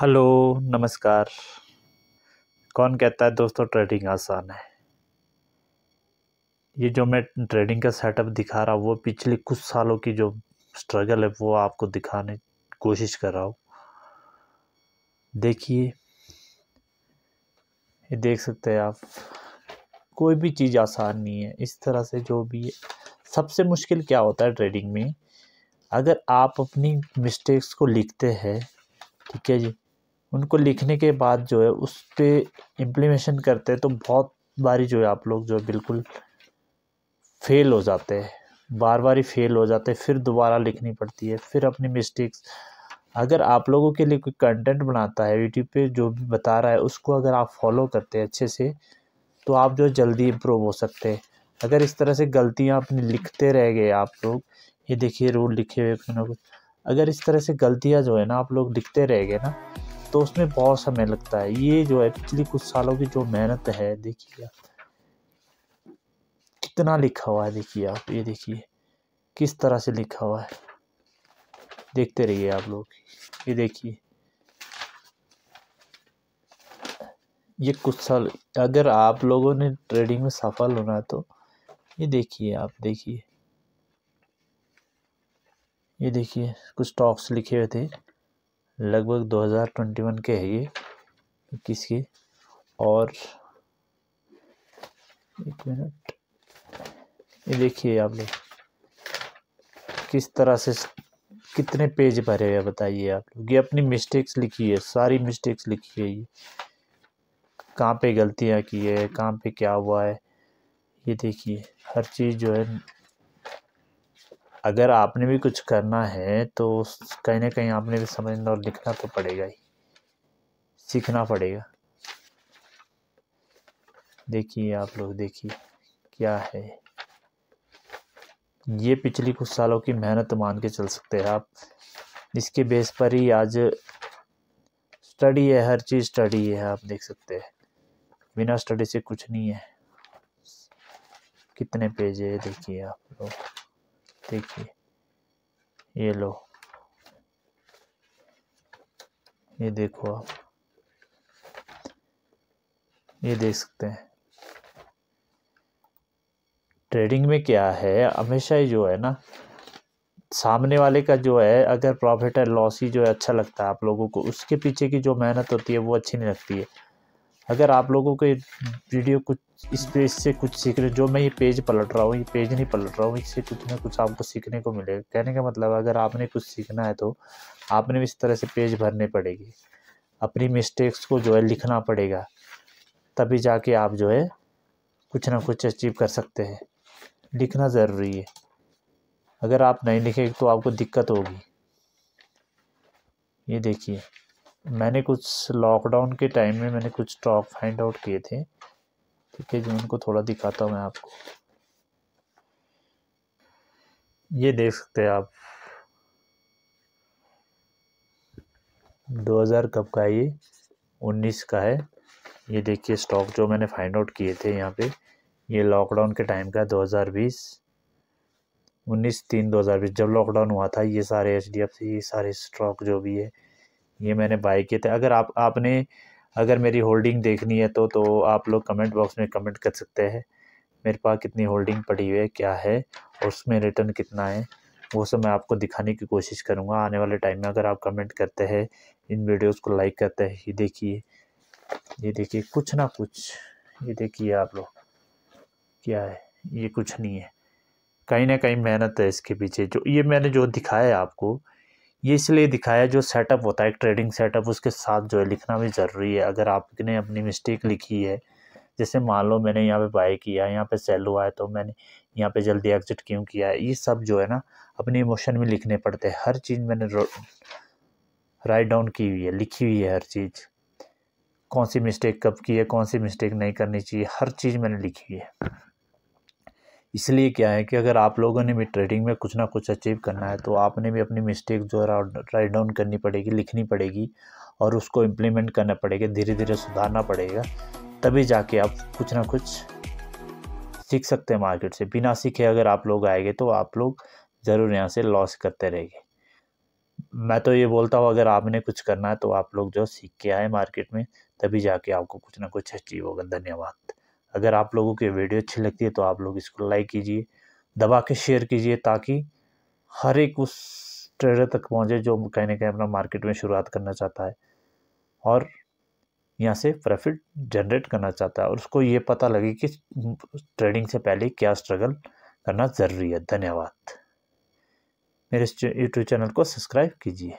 hello नमस्कार कौन कहता है दोस्तों ट्रेडिंग आसान है ये जो मैं ट्रेडिंग का सेटअप दिखा रहा हूँ वो पिछले कुछ सालों की जो स्ट्रगल है वो आपको दिखाने की कोशिश कर रहा हूँ देखिए ये देख सकते हैं आप कोई भी चीज़ आसान नहीं है इस तरह से जो भी है सबसे मुश्किल क्या होता है ट्रेडिंग में अगर आप अपनी मिस्टेक्स को लिखते हैं ठीक है जी उनको लिखने के बाद जो है उस पर इम्प्लीमेशन करते हैं तो बहुत बारी जो है आप लोग जो है बिल्कुल फेल हो जाते हैं बार बार ही फेल हो जाते हैं फिर दोबारा लिखनी पड़ती है फिर अपनी मिस्टेक्स अगर आप लोगों के लिए कोई कंटेंट बनाता है यूट्यूब पे जो भी बता रहा है उसको अगर आप फॉलो करते हैं अच्छे से तो आप जो जल्दी इम्प्रूव हो सकते हैं अगर इस तरह से गलतियाँ अपनी लिखते रह गए आप लोग ये देखिए रूल लिखे हुए कुछ ना कुछ अगर इस तरह से गलतियाँ जो है ना आप लोग लिखते रह गए ना तो उसमें बहुत समय लगता है ये जो है पिछले कुछ सालों की जो मेहनत है देखिए आप कितना लिखा हुआ है देखिए आप ये देखिए किस तरह से लिखा हुआ है देखते रहिए आप लोग ये देखिए ये कुछ साल अगर आप लोगों ने ट्रेडिंग में सफल होना तो ये देखिए आप देखिए ये देखिए कुछ स्टॉक्स लिखे हुए थे लगभग 2021 के है ये इक्कीस के और एक मिनट ये देखिए आप लोग किस तरह से कितने पेज भरे हुए बताइए आप लोग ये अपनी मिस्टेक्स लिखी है सारी मिस्टेक्स लिखी है ये कहाँ पे गलतियाँ की है कहाँ पे क्या हुआ है ये देखिए हर चीज़ जो है अगर आपने भी कुछ करना है तो कहीं ना कहीं आपने भी समझना और लिखना तो पड़ेगा ही सीखना पड़ेगा देखिए आप लोग देखिए क्या है ये पिछली कुछ सालों की मेहनत मान के चल सकते हैं आप इसके बेस पर ही आज स्टडी है हर चीज़ स्टडी है आप देख सकते हैं बिना स्टडी से कुछ नहीं है कितने पेज है देखिए आप लोग देखिए ये लो ये देखो आप ये देख सकते हैं ट्रेडिंग में क्या है हमेशा ही जो है ना सामने वाले का जो है अगर प्रॉफिट एंड लॉस ही जो है अच्छा लगता है आप लोगों को उसके पीछे की जो मेहनत होती है वो अच्छी नहीं लगती है अगर आप लोगों को वीडियो कुछ इस पेज से कुछ सीख रहे जो मैं ये पेज पलट रहा हूँ ये पेज नहीं पलट रहा हूँ इससे कुछ ना कुछ आपको सीखने को मिलेगा कहने का मतलब अगर आपने कुछ सीखना है तो आपने भी इस तरह से पेज भरने पड़ेगी अपनी मिस्टेक्स को जो है लिखना पड़ेगा तभी जाके आप जो है कुछ ना कुछ अचीव कर सकते हैं लिखना ज़रूरी है अगर आप नहीं लिखेंगे तो आपको दिक्कत होगी ये देखिए मैंने कुछ लॉकडाउन के टाइम में मैंने कुछ स्टॉक फाइंड आउट किए थे ठीक है जो उनको थोड़ा दिखाता हूँ मैं आपको ये देख सकते हैं आप 2000 कब का ये 19 का है ये देखिए स्टॉक जो मैंने फाइंड आउट किए थे यहाँ पे ये लॉकडाउन के टाइम का 2020 उन्नीस तीन बीस जब लॉकडाउन हुआ था ये सारे एच डी एफ सी सारे स्टॉक जो भी है ये मैंने बाई किए थे अगर आप आपने अगर मेरी होल्डिंग देखनी है तो तो आप लोग कमेंट बॉक्स में कमेंट कर सकते हैं मेरे पास कितनी होल्डिंग पड़ी हुई है क्या है और उसमें रिटर्न कितना है वो सब मैं आपको दिखाने की कोशिश करूँगा आने वाले टाइम में अगर आप कमेंट करते हैं इन वीडियोज़ को लाइक करते हैं ये देखिए ये देखिए कुछ ना कुछ ये देखिए आप लोग क्या है ये कुछ नहीं है कहीं ना कहीं मेहनत है इसके पीछे जो ये मैंने जो दिखाया है आपको ये इसलिए दिखाया जो सेटअप होता है एक ट्रेडिंग सेटअप उसके साथ जो है लिखना भी ज़रूरी है अगर आपने अपनी मिस्टेक लिखी है जैसे मान लो मैंने यहाँ पे बाय किया यहाँ पे सेल हुआ है तो मैंने यहाँ पे जल्दी एग्जिट क्यों किया है ये सब जो है ना अपने इमोशन में लिखने पड़ते हैं हर चीज़ मैंने राइट डाउन की हुई है लिखी हुई है हर चीज़ कौन सी मिस्टेक कब की है कौन सी मिस्टेक नहीं करनी चाहिए हर चीज़ मैंने लिखी है इसलिए क्या है कि अगर आप लोगों ने भी ट्रेडिंग में कुछ ना कुछ अचीव करना है तो आपने भी अपनी मिस्टेक जो है राइट डाउन करनी पड़ेगी लिखनी पड़ेगी और उसको इम्प्लीमेंट करना पड़ेगा धीरे धीरे सुधारना पड़ेगा तभी जाके आप कुछ ना कुछ सीख सकते हैं मार्केट से बिना सीखे अगर आप लोग आएंगे तो आप लोग ज़रूर यहाँ से लॉस करते रहेंगे मैं तो ये बोलता हूँ अगर आपने कुछ करना है तो आप लोग जो सीख के आए मार्केट में तभी जाके आपको कुछ ना कुछ अचीव होगा धन्यवाद अगर आप लोगों की वीडियो अच्छी लगती है तो आप लोग इसको लाइक कीजिए दबा के शेयर कीजिए ताकि हर एक उस ट्रेडर तक पहुंचे जो कहीं ना कहीं अपना मार्केट में शुरुआत करना चाहता है और यहाँ से प्रॉफिट जनरेट करना चाहता है और उसको ये पता लगे कि ट्रेडिंग से पहले क्या स्ट्रगल करना ज़रूरी है धन्यवाद मेरे यूट्यूब चैनल को सब्सक्राइब कीजिए